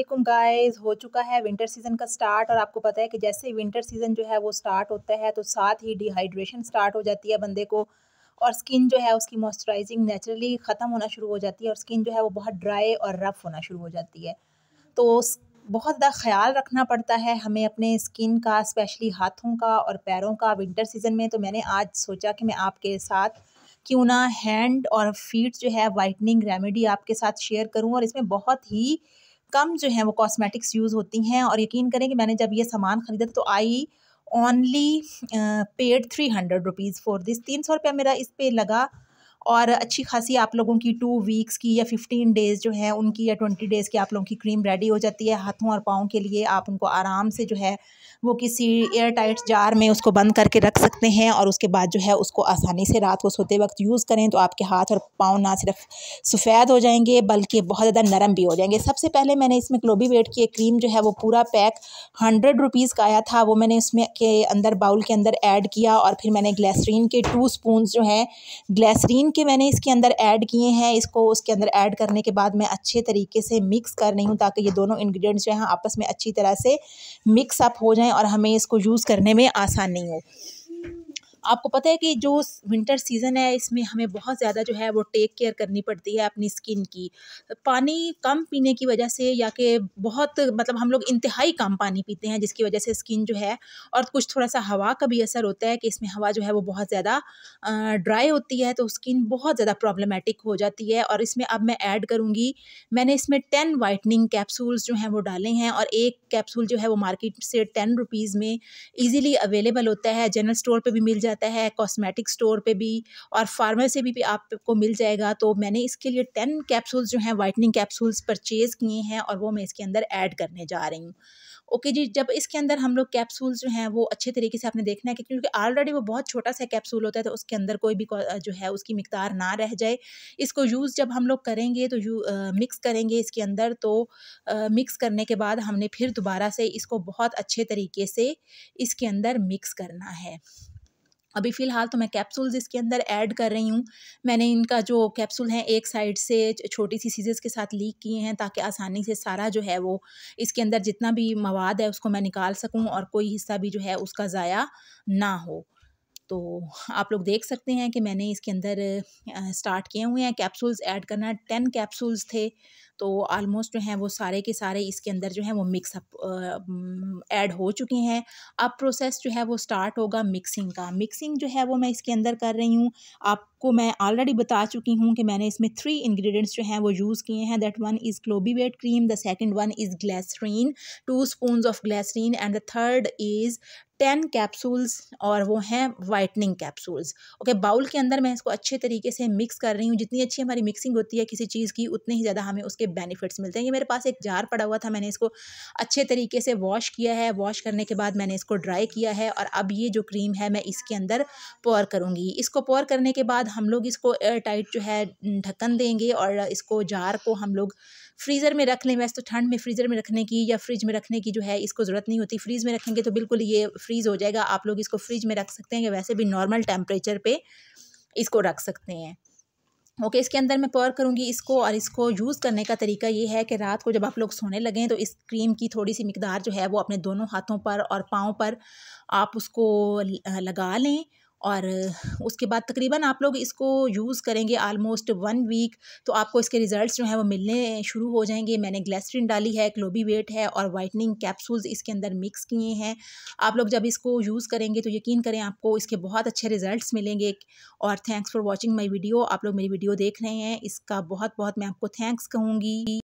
Aslam guys हो चुका है विंटर सीज़न का स्टार्ट और आपको पता है कि जैसे विंटर सीज़न जो है वो स्टार्ट होता है तो साथ ही डिहाइड्रेशन स्टार्ट हो जाती है बंदे को और स्किन जो है उसकी मॉइस्चराइजिंग नेचुरली ख़त्म होना शुरू हो जाती है और स्किन जो है वो बहुत ड्राई और रफ़ होना शुरू हो जाती है तो बहुत ज़्यादा ख्याल रखना पड़ता है हमें अपने स्किन का स्पेशली हाथों का और पैरों का विंटर सीज़न में तो मैंने आज सोचा कि मैं आपके साथ क्यों ना हैंड और फीट जो है वाइटनिंग रेमेडी आपके साथ शेयर करूं और इसमें बहुत ही कम जो है वो कॉस्मेटिक्स यूज़ होती हैं और यकीन करें कि मैंने जब ये सामान ख़रीदा तो I only paid three hundred rupees for this तीन सौ रुपया मेरा इस पर लगा और अच्छी खासी आप लोगों की टू वीक्स की या फिफ्टीन डेज़ जो है उनकी या ट्वेंटी डेज़ की आप लोगों की क्रीम रेडी हो जाती है हाथों और पाँव के लिए आप उनको आराम से जो है वो किसी एयर टाइट जार में उसको बंद करके रख सकते हैं और उसके बाद जो है उसको आसानी से रात को सोते वक्त यूज़ करें तो आपके हाथ और पाँव ना सिर्फ सफ़ेद हो जाएंगे बल्कि बहुत ज़्यादा नरम भी हो जाएंगे सबसे पहले मैंने इसमें ग्लोबी वेट की एक क्रीम जो है वो पूरा पैक हंड्रेड रुपीज़ का आया था वो मैंने उसमें के अंदर बाउल के अंदर ऐड किया और फिर मैंने ग्लैसरीन के टू स्पून जो हैं ग्लैसरीन के मैंने इसके अंदर ऐड किए हैं इसको उसके अंदर ऐड करने के बाद मैं अच्छे तरीके से मिक्स कर रही हूँ ताकि ये दोनों इन्ग्रीडियंट्स जो हैं आपस में अच्छी तरह से मिक्सअप हो जाएँ और हमें इसको यूज़ करने में आसानी हो आपको पता है कि जो विंटर सीज़न है इसमें हमें बहुत ज़्यादा जो है वो टेक केयर करनी पड़ती है अपनी स्किन की पानी कम पीने की वजह से या कि बहुत मतलब हम लोग इंतहाई कम पानी पीते हैं जिसकी वजह से स्किन जो है और कुछ थोड़ा सा हवा का भी असर होता है कि इसमें हवा जो है वो बहुत ज़्यादा ड्राई होती है तो स्किन बहुत ज़्यादा प्रॉब्लमेटिक हो जाती है और इसमें अब मैं ऐड करूँगी मैंने इसमें टेन वाइटनिंग कैप्सूल्स जो हैं वो डाले हैं और एक कैप्सूल जो है वो मार्केट से टेन रुपीज़ में ईज़िली अवेलेबल होता है जनरल स्टोर पर भी मिल जाता जाता है कॉस्मेटिक स्टोर पे भी और फार्मेसी भी, भी आपको मिल जाएगा तो मैंने इसके लिए टेन कैप्सूल्स जो हैं वाइटनिंग कैप्सूल्स परचेज़ किए हैं और वो मैं इसके अंदर ऐड करने जा रही हूँ ओके जी जब इसके अंदर हम लोग कैप्सूल्स जो हैं वो अच्छे तरीके से आपने देखना है कि क्योंकि ऑलरेडी वो बहुत छोटा सा कैप्सूल होता है तो उसके अंदर कोई भी जो है उसकी मकदार ना रह जाए इसको यूज़ जब हम लोग करेंगे तो यू आ, मिक्स करेंगे इसके अंदर तो आ, मिक्स करने के बाद हमने फिर दोबारा से इसको बहुत अच्छे तरीके से इसके अंदर मिक्स करना है अभी फ़िलहाल तो मैं कैप्सूल्स इसके अंदर ऐड कर रही हूँ मैंने इनका जो कैप्सूल है एक साइड से छोटी सी सीजेस के साथ लीक किए हैं ताकि आसानी से सारा जो है वो इसके अंदर जितना भी मवाद है उसको मैं निकाल सकूँ और कोई हिस्सा भी जो है उसका ज़ाया ना हो तो आप लोग देख सकते हैं कि मैंने इसके अंदर स्टार्ट किए हुए हैं कैप्सूल्स ऐड करना टेन कैप्सूल्स थे तो आलमोस्ट जो हैं वो सारे के सारे इसके अंदर जो है वो मिक्स अप ऐड हो चुके हैं अब प्रोसेस जो है वो स्टार्ट होगा मिक्सिंग का मिक्सिंग जो है वो मैं इसके अंदर कर रही हूँ आपको मैं ऑलरेडी बता चुकी हूँ कि मैंने इसमें थ्री इंग्रेडिएंट्स जो हैं वो यूज़ किए हैं दैट वन इज़ ग्लोबीवेट cream the second one is glycerin two spoon of glycerin and the third is ten capsules और वो हैं वाइटनिंग कैप्सूल्स ओके बाउल के अंदर मैं इसको अच्छे तरीके से मिक्स कर रही हूँ जितनी अच्छी हमारी मिक्सिंग होती है किसी चीज़ की उतनी ही ज़्यादा हमें उसके बेनिफिट्स मिलते हैं ये मेरे पास एक जार पड़ा हुआ था मैंने इसको अच्छे तरीके से वॉश किया है वॉश करने के बाद मैंने इसको ड्राई किया है और अब ये जो क्रीम है मैं इसके अंदर पोर करूँगी इसको पोर करने के बाद हम लोग इसको एयर टाइट जो है ढक्कन देंगे और इसको जार को हम लोग फ्रीज़र में रख लें वैसे तो ठंड में फ्रीज़र में रखने की या फ्रिज में रखने की जो है इसको ज़रूरत नहीं होती फ्रीज़ में रखेंगे तो बिल्कुल ये फ्रीज़ हो जाएगा आप लोग इसको फ्रिज में रख सकते हैं वैसे भी नॉर्मल टेम्परेचर पर इसको रख सकते हैं ओके okay, इसके अंदर मैं पर करूँगी इसको और इसको यूज़ करने का तरीका ये है कि रात को जब आप लोग सोने लगें तो इस क्रीम की थोड़ी सी मकदार जो है वो अपने दोनों हाथों पर और पाँव पर आप उसको लगा लें और उसके बाद तकरीबन आप लोग इसको यूज़ करेंगे आलमोस्ट वन वीक तो आपको इसके रिज़ल्ट्स जो हैं वो मिलने शुरू हो जाएंगे मैंने ग्लेस्ट्रिन डाली है क्लोबी वेट है और वाइटनिंग कैप्सूल्स इसके अंदर मिक्स किए हैं आप लोग जब इसको यूज़ करेंगे तो यकीन करें आपको इसके बहुत अच्छे रिज़ल्ट मिलेंगे और thanks for watching my video आप लोग मेरी वीडियो देख रहे हैं इसका बहुत बहुत मैं आपको थैंक्स कहूँगी